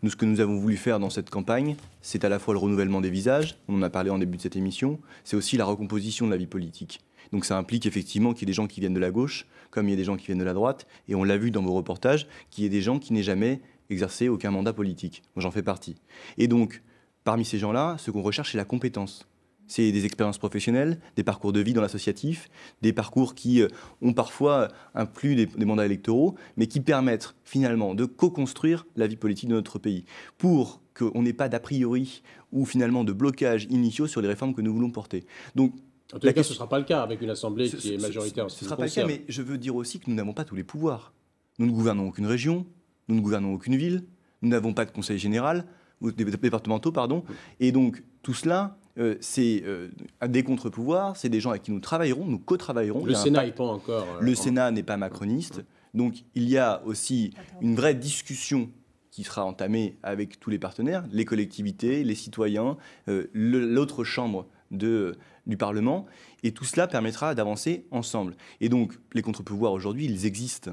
Nous, ce que nous avons voulu faire dans cette campagne, c'est à la fois le renouvellement des visages, on en a parlé en début de cette émission, c'est aussi la recomposition de la vie politique. Donc ça implique effectivement qu'il y ait des gens qui viennent de la gauche, comme il y a des gens qui viennent de la droite, et on l'a vu dans vos reportages, qu'il y des gens qui n'aient jamais exercé aucun mandat politique. Moi, j'en fais partie. Et donc, parmi ces gens-là, ce qu'on recherche, c'est la compétence. C'est des expériences professionnelles, des parcours de vie dans l'associatif, des parcours qui euh, ont parfois inclus des, des mandats électoraux, mais qui permettent finalement de co-construire la vie politique de notre pays. Pour qu'on n'ait pas d'a priori ou finalement de blocages initiaux sur les réformes que nous voulons porter. Donc en tout cas, ce ne sera pas le cas avec une Assemblée qui est majoritaire. Ce ne sera pas le cas, mais je veux dire aussi que nous n'avons pas tous les pouvoirs. Nous ne gouvernons aucune région, nous ne gouvernons aucune ville, nous n'avons pas de conseil général, départementaux, pardon. Et donc, tout cela, euh, c'est euh, des contre-pouvoirs, c'est des gens avec qui nous travaillerons, nous co-travaillerons. Le Sénat n'est pas encore. Euh, le Sénat n'est pas macroniste. Donc, il y a aussi une vraie discussion qui sera entamée avec tous les partenaires, les collectivités, les citoyens, l'autre chambre de, euh, du Parlement. Et tout cela permettra d'avancer ensemble. Et donc, les contre-pouvoirs aujourd'hui, ils existent.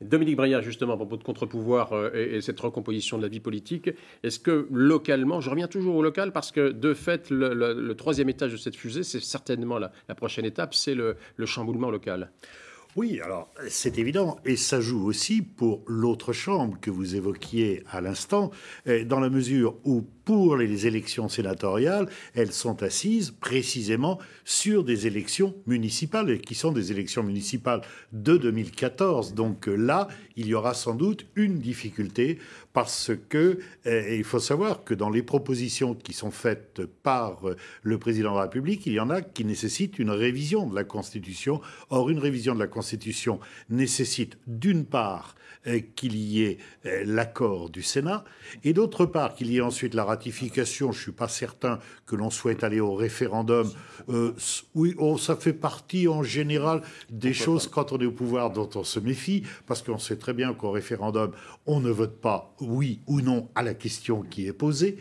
Dominique Briard, justement, à propos de contre-pouvoir euh, et, cette recomposition de la vie politique, est-ce que localement, je reviens toujours au local parce que de fait, le, troisième étage de cette fusée, c'est certainement la, prochaine étape, c'est le chamboulement local oui, alors c'est évident, et ça joue aussi pour l'autre chambre que vous évoquiez à l'instant, euh, dans la mesure où pour les élections sénatoriales, elles sont assises précisément sur des élections municipales, qui sont des élections municipales de 2014. Donc euh, là, il y aura sans doute une difficulté parce que euh, il faut savoir que dans les propositions qui sont faites par euh, le président de la République, il y en a qui nécessitent une révision de la Constitution. Or, une révision de la Constitution nécessite d'une part euh, qu'il y ait l'accord du Sénat et d'autre part qu'il y ait ensuite la ratification. Je ne suis pas certain que l'on souhaite aller au référendum. oui, oh, ça fait partie en général des choses quand on est au pouvoir dont on se méfie parce qu'on sait très bien qu'au référendum on ne vote pas oui ou non à la question qui est posée.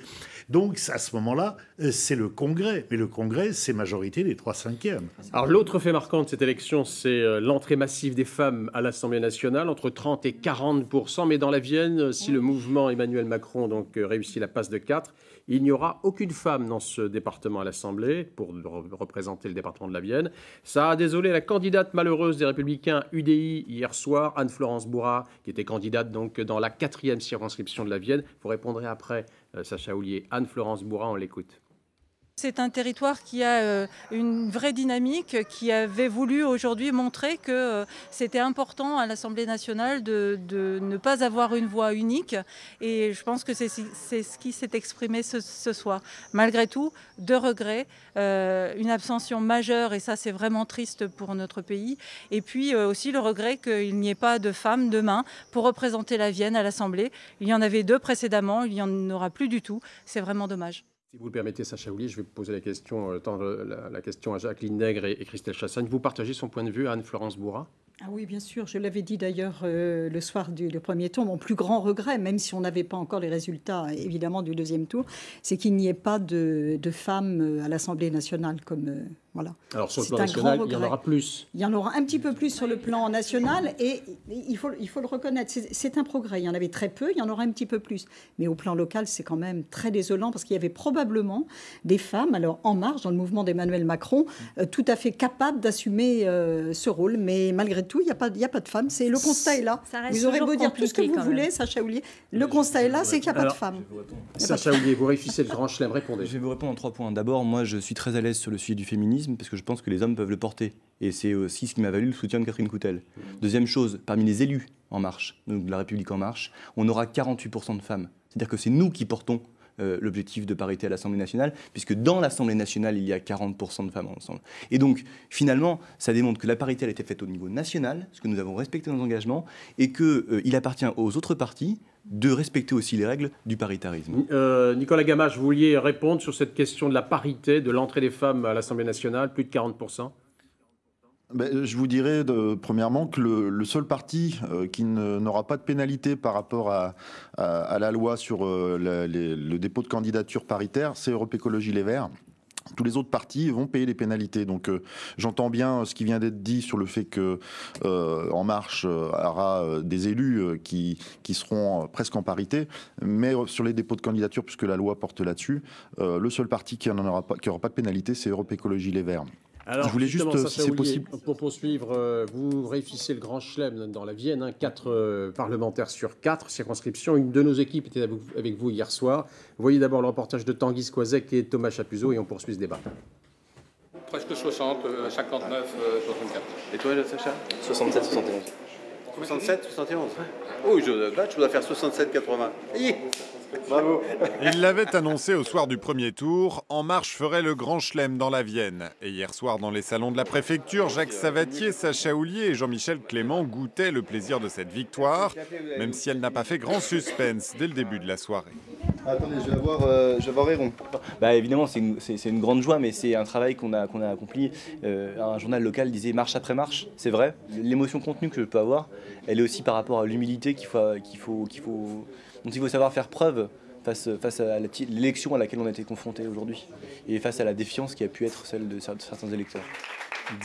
Donc à ce moment-là, euh, c'est le Congrès. Mais le Congrès, c'est majorité des trois cinquièmes. Alors l'autre fait marquant de cette élection, c'est euh, l'entrée massive des femmes à l'Assemblée nationale, entre 30 et 40 Mais dans la Vienne, si le mouvement Emmanuel Macron donc euh, réussit la passe de 4, il n'y aura aucune femme dans ce département à l'Assemblée pour représenter le département de la Vienne. Ça a désolé la candidate malheureuse des Républicains UDI hier soir, Anne-Florence Bourrat, qui était candidate donc dans la quatrième circonscription de la Vienne. Vous répondrez après, euh, Sacha Oulier. Anne-Florence Bourrat, on l'écoute. C'est un territoire qui a euh, une vraie dynamique, qui avait voulu aujourd'hui montrer que euh, c'était important à l'Assemblée nationale de, ne pas avoir une voix unique. Et je pense que c'est ce qui s'est exprimé ce, soir. Malgré tout, deux regrets, euh, une abstention majeure, et ça c'est vraiment triste pour notre pays. Et puis aussi le regret qu'il n'y ait pas de femmes demain pour représenter la Vienne à l'Assemblée. Il y en avait deux précédemment, il n'y en aura plus du tout. C'est vraiment dommage. Si vous le permettez, Sacha je vais poser la question, euh, la, question à Jacqueline Nègre et, Christelle Chassagne. Vous partagez son point de vue, Anne-Florence Bourrat ah oui, bien sûr. Je l'avais dit d'ailleurs euh, le soir du premier tour. Mon plus grand regret, même si on n'avait pas encore les résultats évidemment du deuxième tour, c'est qu'il n'y ait pas de, de femmes euh, à l'Assemblée nationale comme, alors sur le plan national, il y en aura plus. Il y en aura un petit peu plus sur le plan national et il faut, il faut le reconnaître, c'est un progrès. Il y en avait très peu, il y en aura un petit peu plus. Mais au plan local, c'est quand même très désolant parce qu'il y avait probablement des femmes, alors en marge dans le mouvement d'Emmanuel Macron, euh, tout à fait capables d'assumer euh, ce rôle. Mais malgré tout, il n'y a, pas, a pas de femmes. C'est, le constat est là. Vous aurez beau dire tout ce que vous voulez, Sacha Oulier. Le constat est là, c'est qu'il n'y a pas de femmes. Sacha Oulier, vous réfléchissez le grand chelem, répondez. Je vais vous répondre en trois points. D'abord, moi, je suis très à l'aise sur le sujet du féminisme parce que je pense que les hommes peuvent le porter. Et c'est aussi ce qui m'a valu le soutien de Catherine Coutel. Mmh. Deuxième chose, parmi les élus En Marche, donc de la République En Marche, on aura 48% de femmes. C'est-à-dire que c'est nous qui portons euh, l'objectif de parité à l'Assemblée nationale, puisque dans l'Assemblée nationale, il y a 40% de femmes ensemble. Et donc, finalement, ça démontre que la parité, elle a été faite au niveau national, parce que nous avons respecté nos engagements, et qu'il euh, appartient aux autres partis de respecter aussi les règles du paritarisme. Euh, Nicolas Gamache, vous vouliez répondre sur cette question de la parité, de l'entrée des femmes à l'Assemblée nationale, plus de 40 ben, je vous dirais de, premièrement que le, seul parti euh, qui n'aura pas de pénalité par rapport à, la loi sur euh, le dépôt de candidature paritaire, c'est Europe Écologie Les Verts tous les autres partis vont payer les pénalités. Donc euh, j'entends bien euh, ce qui vient d'être dit sur le fait que euh, En Marche aura des élus qui, seront presque en parité, mais sur les dépôts de candidature, puisque la loi porte là-dessus, le seul parti qui n'aura pas, aura pas de pénalité, c'est Europe Écologie Les Verts. Alors, je voulais juste, euh, si c'est possible. Pour poursuivre, euh, vous réussissez le grand chelem dans la Vienne, hein, 4 euh, parlementaires sur 4 circonscriptions. Une de nos équipes était avec vous hier soir. Vous voyez d'abord le reportage de Tanguy Squazek et Thomas Chapuzot et on poursuit ce débat. Presque 60, 59, 64. Et toi, Sacha 67, 71. 67, 71 Oui, je, là, je dois faire 67, 80. Bravo. Il l'avait annoncé au soir du premier tour, En Marche ferait le grand chelem dans la Vienne. Et hier soir, dans les salons de la préfecture, Jacques Savatier, Sacha Houlier et Jean-Michel Clément goûtaient le plaisir de cette victoire, même si elle n'a pas fait grand suspense dès le début de la soirée. Attendez, je vais avoir, euh, je vais Bah, évidemment, c'est une, une, grande joie, mais c'est un travail qu'on a, qu'on a accompli. Euh, un journal local disait marche après marche, c'est vrai. L'émotion contenue que je peux avoir, elle est aussi par rapport à l'humilité qu'il faut, qu'il faut, qu'il faut, donc il faut savoir faire preuve face, face à l'élection à laquelle on a été confronté aujourd'hui et face à la défiance qui a pu être celle de certains électeurs.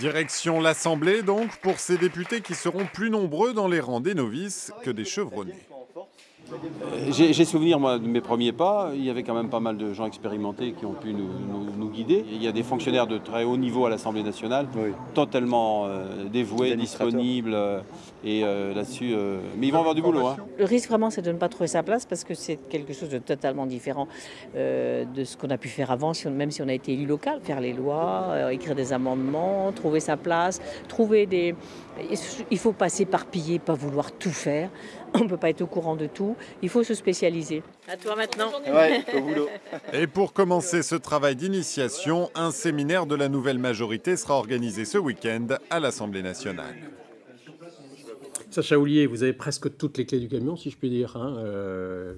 Direction l'Assemblée donc pour ces députés qui seront plus nombreux dans les rangs des novices que des chevronnés. Euh, j'ai souvenir, moi, de mes premiers pas. Il y avait quand même pas mal de gens expérimentés qui ont pu nous, guider. Il y a des fonctionnaires de très haut niveau à l'Assemblée nationale, totalement euh, dévoués, disponibles. Euh, et là-dessus, mais ils vont avoir du boulot. Hein. Le risque, vraiment, c'est de ne pas trouver sa place parce que c'est quelque chose de totalement différent de ce qu'on a pu faire avant, même si on a été élu local. Faire les lois, écrire des amendements, trouver sa place, trouver des. Il faut pas s'éparpiller, pas vouloir tout faire on ne peut pas être au courant de tout. Il faut se spécialiser. À toi maintenant. Et pour commencer ce travail d'initiation, un séminaire de la nouvelle majorité sera organisé ce week-end à l'Assemblée nationale. Sacha Oulier, vous avez presque toutes les clés du camion, si je puis dire. Hein. Euh,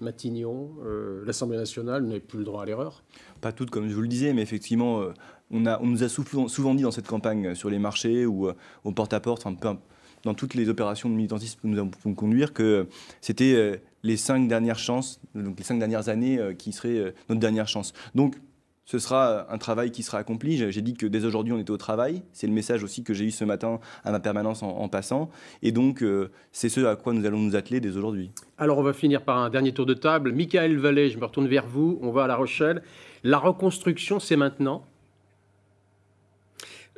Matignon, euh, l'Assemblée nationale, vous n'avez plus le droit à l'erreur. Pas toutes, comme je vous le disais, mais effectivement, euh, on, nous a souvent, dit dans cette campagne sur les marchés ou au porte-à-porte, peu, dans toutes les opérations de militantisme que nous avons pu conduire, que euh, c'était euh, les cinq dernières chances, donc les cinq dernières années euh, qui seraient notre dernière chance. Donc, ce sera un travail qui sera accompli. J'ai dit que dès aujourd'hui, on était au travail. C'est le message aussi que j'ai eu ce matin à ma permanence en, passant. Et donc, c'est ce à quoi nous allons nous atteler dès aujourd'hui. Alors, on va finir par un dernier tour de table. Michael Vallée, je me retourne vers vous. On va à La Rochelle. La reconstruction, c'est maintenant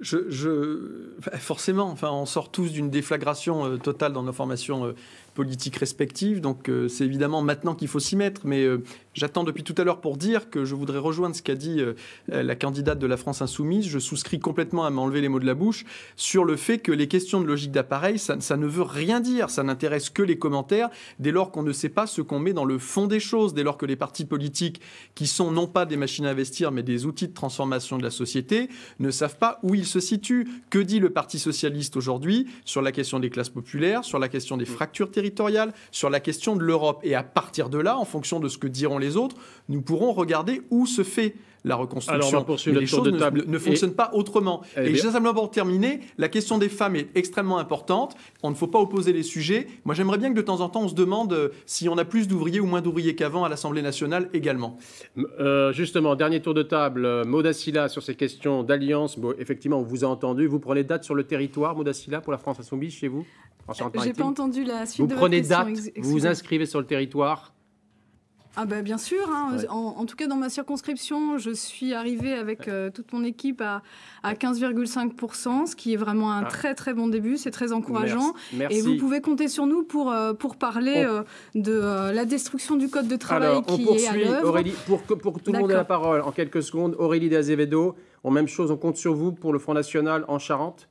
je, je, forcément, enfin, on sort tous d'une déflagration euh, totale dans nos formations euh, politiques respectives. Donc euh, c'est évidemment maintenant qu'il faut s'y mettre. Mais euh, j'attends depuis tout à l'heure pour dire que je voudrais rejoindre ce qu'a dit euh, la candidate de la France insoumise. Je souscris complètement à m'enlever les mots de la bouche sur le fait que les questions de logique d'appareil, ça, ça, ne veut rien dire. Ça n'intéresse que les commentaires dès lors qu'on ne sait pas ce qu'on met dans le fond des choses, dès lors que les partis politiques, qui sont non pas des machines à investir, mais des outils de transformation de la société, ne savent pas où ils se situent. Que dit le Parti socialiste aujourd'hui sur la question des classes populaires, sur la question des mm. fractures territoriales sur la question de l'Europe. Et à partir de là, en fonction de ce que diront les autres, nous pourrons regarder où se fait la reconstruction. les choses ne, fonctionne fonctionnent pas autrement. Eh et, et simplement pour terminer, la question des femmes est extrêmement importante. On ne faut pas opposer les sujets. Moi, j'aimerais bien que de temps en temps, on se demande euh, si on a plus d'ouvriers ou moins d'ouvriers qu'avant à l'Assemblée nationale également. Euh, justement, dernier tour de table. Euh, Maudacilla sur ces questions d'alliance. effectivement, on vous a entendu. Vous prenez date sur le territoire, Maudacilla, pour la France insoumise chez vous J'ai pas entendu la suite vous prenez date, vous vous inscrivez sur le territoire ah bah, Bien sûr. Hein. En, tout cas, dans ma circonscription, je suis arrivée avec euh, toute mon équipe à, à 15,5%, ce qui est vraiment un ah. très très bon début. C'est très encourageant. Et vous pouvez compter sur nous pour, euh, pour parler euh, de la destruction du code de travail qui on est à Aurélie, pour que, pour tout le monde ait la parole en quelques secondes, Aurélie d'Azevedo, en même chose, on compte sur vous pour le Front National en Charente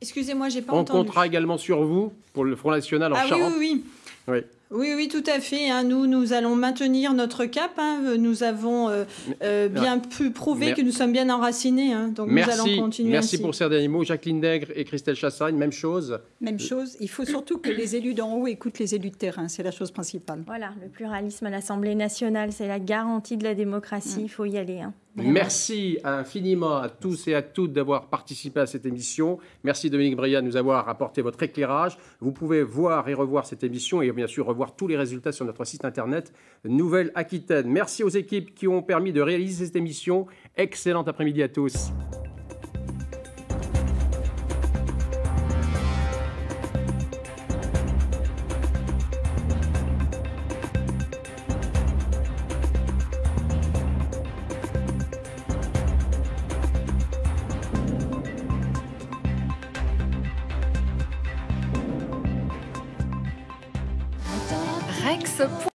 Excusez-moi, j'ai pas entendu. On comptera également sur vous pour le Front National en ah Charente. oui, oui. oui. oui. Oui, oui, tout à fait. Hein. Nous, nous allons maintenir notre cap. Hein. Nous avons euh, euh, bien pu prouver que nous sommes bien enracinés. Hein. Donc nous allons continuer. Merci pour ces derniers mots. Jacqueline Dègre et Christelle Chassagne, même chose. Même chose. Il faut surtout que les élus d'en haut écoutent les élus de terrain. C'est la chose principale. Voilà, le pluralisme à l'Assemblée nationale, c'est la garantie de la démocratie. Mm. Il faut y aller. Merci infiniment à tous et à toutes d'avoir participé à cette émission. Merci Dominique Briand de nous avoir apporté votre éclairage. Vous pouvez voir et revoir cette émission et bien sûr revoir tous les résultats sur notre site internet Nouvelle Aquitaine. Merci aux équipes qui ont permis de réaliser cette émission. Excellent après-midi à tous.